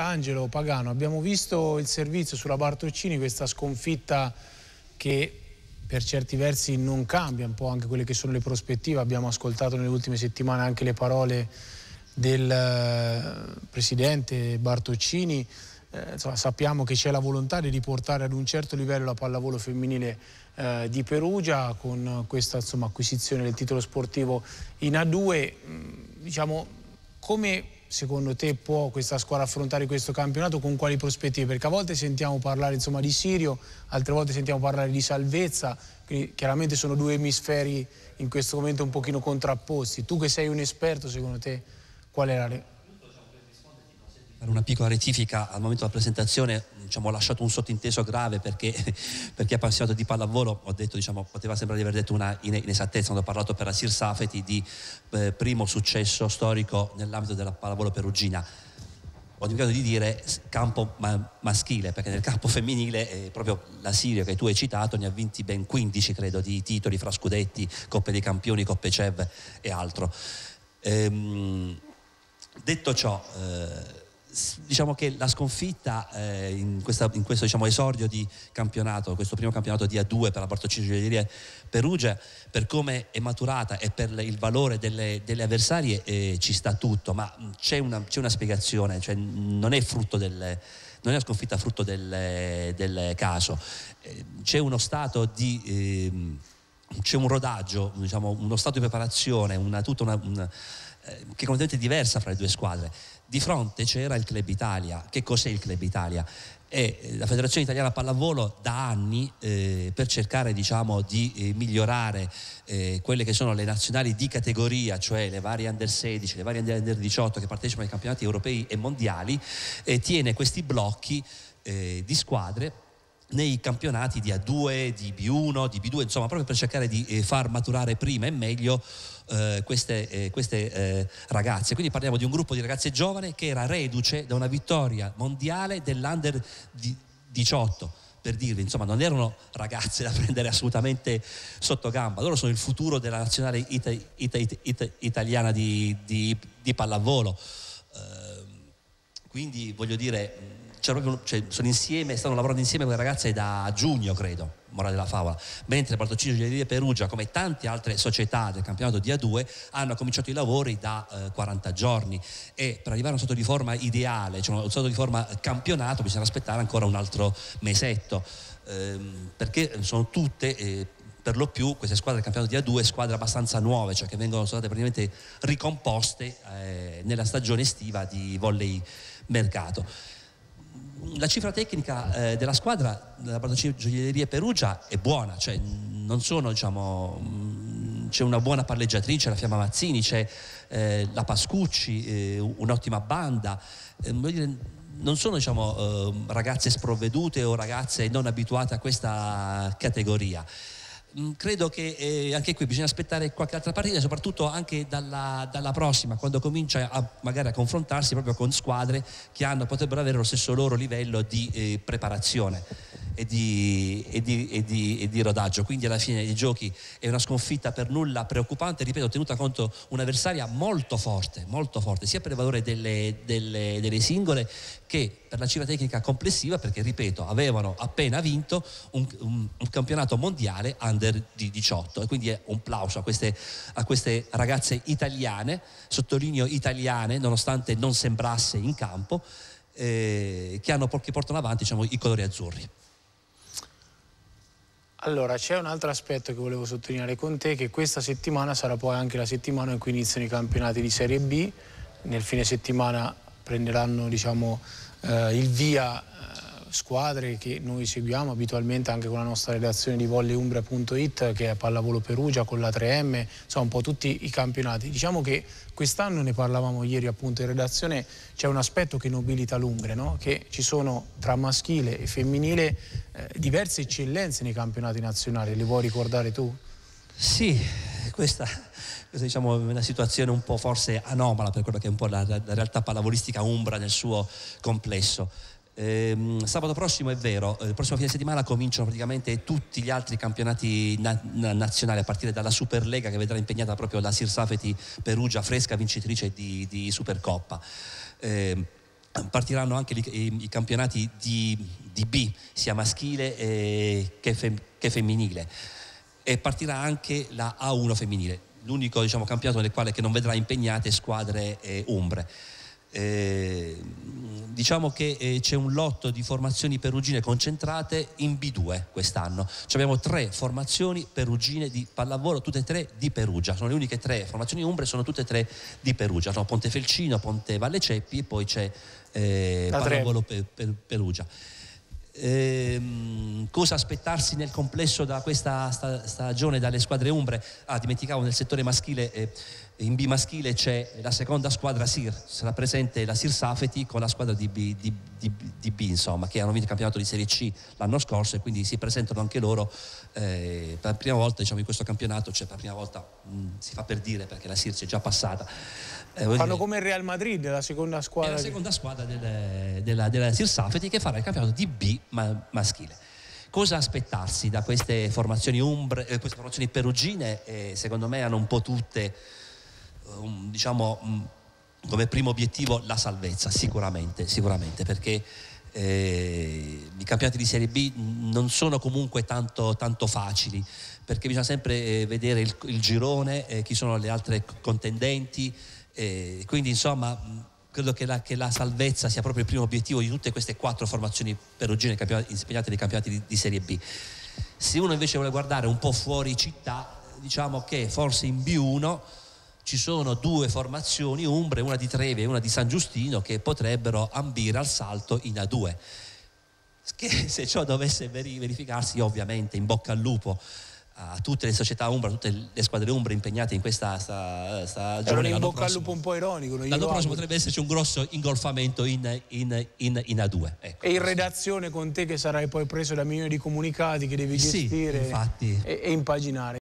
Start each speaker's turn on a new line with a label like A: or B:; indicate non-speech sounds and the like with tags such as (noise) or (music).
A: Angelo Pagano, abbiamo visto il servizio sulla Bartoccini, questa sconfitta che per certi versi non cambia un po' anche quelle che sono le prospettive, abbiamo ascoltato nelle ultime settimane anche le parole del eh, presidente Bartoccini, eh, insomma, sappiamo che c'è la volontà di riportare ad un certo livello la pallavolo femminile eh, di Perugia con questa insomma, acquisizione del titolo sportivo in A2, mm, diciamo come secondo te può questa squadra affrontare questo campionato con quali prospettive? Perché a volte sentiamo parlare insomma, di Sirio, altre volte sentiamo parlare di salvezza, quindi chiaramente sono due emisferi in questo momento un pochino contrapposti. Tu che sei un esperto, secondo te qual è la,
B: per una piccola rettifica al momento della presentazione diciamo, ho lasciato un sottinteso grave perché (laughs) per chi è appassionato di pallavolo ho detto diciamo, poteva sembrare di aver detto una inesattezza quando ho parlato per Asir Safeti di eh, primo successo storico nell'ambito della pallavolo perugina ho dimenticato di dire campo ma- maschile, perché nel campo (laughs) femminile eh, proprio la Siria che tu hai citato ne ha vinti ben 15 credo di titoli fra scudetti, Coppe dei Campioni, Coppe CEV e altro. Ehm, detto ciò, eh, diciamo che la sconfitta eh, in, questa, in, questo diciamo, esordio di campionato, questo primo campionato di A2 per la Bartolcini Gioielleria Perugia, per come è maturata e per il valore delle, delle avversarie eh, ci sta tutto, ma c'è una, c'è una spiegazione, cioè non è frutto del non è una sconfitta frutto del, del caso, eh, c'è uno stato di ehm, c'è un rodaggio, diciamo, uno stato di preparazione, una, tutta una, una eh, che è completamente diversa fra le due squadre. Di fronte c'era il Club Italia. Che cos'è il Club Italia? È eh, la Federazione Italiana Pallavolo da anni eh, per cercare diciamo, di eh, migliorare eh, quelle che sono le nazionali di categoria, cioè le varie under 16, le varie under 18 che partecipano ai campionati europei e mondiali, tiene questi blocchi eh, di squadre nei campionati di A2, di B1, di B2, insomma proprio per cercare di eh, far maturare prima e meglio eh, queste, eh, queste eh, ragazze. Quindi parliamo di un gruppo di ragazze giovani che era reduce da una vittoria mondiale dell'Under 18 per dirvi, insomma, non erano ragazze da prendere assolutamente sotto gamba, loro sono il futuro della nazionale ita- ita- ita- italiana di, di, di pallavolo. Ehm, quindi voglio dire, proprio, cioè, sono insieme, stanno lavorando insieme con le ragazze da giugno, credo, morale della favola. Mentre Bartolcino Gioielleria Perugia, come tante altre società del campionato di A2, hanno cominciato i lavori da eh, 40 giorni e per arrivare a un stato di forma ideale, cioè un stato di forma campionato, bisogna aspettare ancora un altro mesetto, ehm, perché sono tutte... Eh, per lo più queste squadre del campionato di A2 squadre abbastanza nuove, cioè che vengono state praticamente ricomposte eh, nella stagione estiva di volley mercato la cifra tecnica eh, della squadra della Bartolomeo Gioielleria Perugia è buona, cioè non sono, diciamo, mm, c'è una buona palleggiatrice, la Fiamma Mazzini, c'è eh, la Pascucci, eh, un'ottima banda, eh, voglio dire non sono diciamo, eh, ragazze sprovvedute o ragazze non abituate a questa categoria. Mm, credo che eh, anche qui bisogna aspettare qualche altra partita, soprattutto anche dalla, dalla prossima, quando comincia a, magari a confrontarsi proprio con squadre che hanno, potrebbero avere lo stesso loro livello di eh, preparazione e di, e, di, e, di, e di, rodaggio. Quindi alla fine dei giochi è una sconfitta per nulla preoccupante, ripeto, tenuta contro un'avversaria molto forte, molto forte, sia per il valore delle, delle, delle singole che per la cifra tecnica complessiva perché, ripeto, avevano appena vinto un, un, un campionato mondiale under di 18 e quindi è un plauso a queste, a queste ragazze italiane, sottolineo italiane, nonostante non sembrasse in campo, eh, che, hanno, che, portano avanti diciamo, i colori azzurri.
A: Allora, c'è un altro aspetto che volevo sottolineare con te, che questa settimana sarà poi anche la settimana in cui iniziano i campionati di Serie B. Nel fine settimana prenderanno diciamo, eh, il via eh, squadre che noi seguiamo abitualmente anche con la nostra redazione di volleyumbra.it che è Pallavolo Perugia con la 3M, insomma un po' tutti i campionati. Diciamo che quest'anno, ne parlavamo ieri appunto in redazione, c'è un aspetto che nobilita l'Umbria, no? che ci sono tra maschile e femminile eh, diverse eccellenze nei campionati nazionali, le vuoi ricordare tu? Sì, (laughs) questa, questa diciamo, è una
B: situazione un po' forse anomala per quello che è un po' la, la realtà pallavolistica umbra nel suo complesso. Eh, sabato prossimo è vero, eh, il prossimo fine settimana cominciano praticamente tutti gli altri campionati na- nazionali, a partire dalla Superlega che vedrà impegnata proprio la Sirsafeti Perugia, fresca vincitrice di, di Supercoppa. Eh, partiranno anche li, i, i, campionati di, di, B, sia maschile eh, che, fem- che femminile e partirà anche la A1 femminile, l'unico diciamo, campionato nel quale non vedrà impegnate squadre eh, ombre. Eh, diciamo che eh, c'è un lotto di formazioni perugine concentrate in B2 quest'anno. Cioè abbiamo tre formazioni perugine di pallavolo, tutte e tre di Perugia. Sono le uniche tre formazioni umbre, sono tutte e tre di Perugia. Sono Ponte Felcino, Ponte Valle Ceppi e poi c'è eh, Pallavolo per, per, Perugia ehm, cosa aspettarsi nel complesso da questa sta, stagione dalle squadre umbre, ah dimenticavo nel settore maschile eh, in B maschile c'è la seconda squadra Sir, sarà presente la Sir Safety con la squadra di B, di, di, di B insomma, che hanno vinto il campionato di Serie C l'anno scorso e quindi si presentano anche loro eh, per la prima volta diciamo, in questo campionato, cioè per la prima volta mh, mm, si fa per dire perché la Sir è già passata. Eh, Fanno dire,
A: come il Real Madrid, la seconda squadra. È la seconda squadra del,
B: della, della, Sir Safety che farà il campionato di B ma, maschile cosa aspettarsi da queste formazioni, umbre, eh, queste formazioni perugine? Eh, secondo me hanno un po' tutte eh, diciamo, mm, come primo obiettivo la salvezza, sicuramente, sicuramente perché eh, i campionati di Serie B non sono comunque tanto, tanto facili, perché bisogna sempre eh, vedere il, il girone, eh, chi sono le altre contendenti, eh, quindi insomma mm, credo che la, che la, salvezza sia proprio il primo obiettivo di tutte queste quattro formazioni perugine impegnate nei campionati di, di Serie B. Se uno invece vuole guardare un po' fuori città, diciamo che forse in B1 ci sono due formazioni umbre, una di Treve e una di San Giustino, che potrebbero ambire al salto in A2. Che (laughs) se ciò dovesse verificarsi, ovviamente in bocca al lupo a tutte le società Umbra, a tutte le squadre Umbra impegnate in questa giornata. Era un in bocca al lupo
A: un po' ironico. L'anno prossimo amo. potrebbe esserci
B: un grosso ingolfamento in, in, in, in A2. Ecco.
A: E in redazione con te che sarai poi preso da milioni di comunicati che devi sì, gestire infatti. e, e impaginare.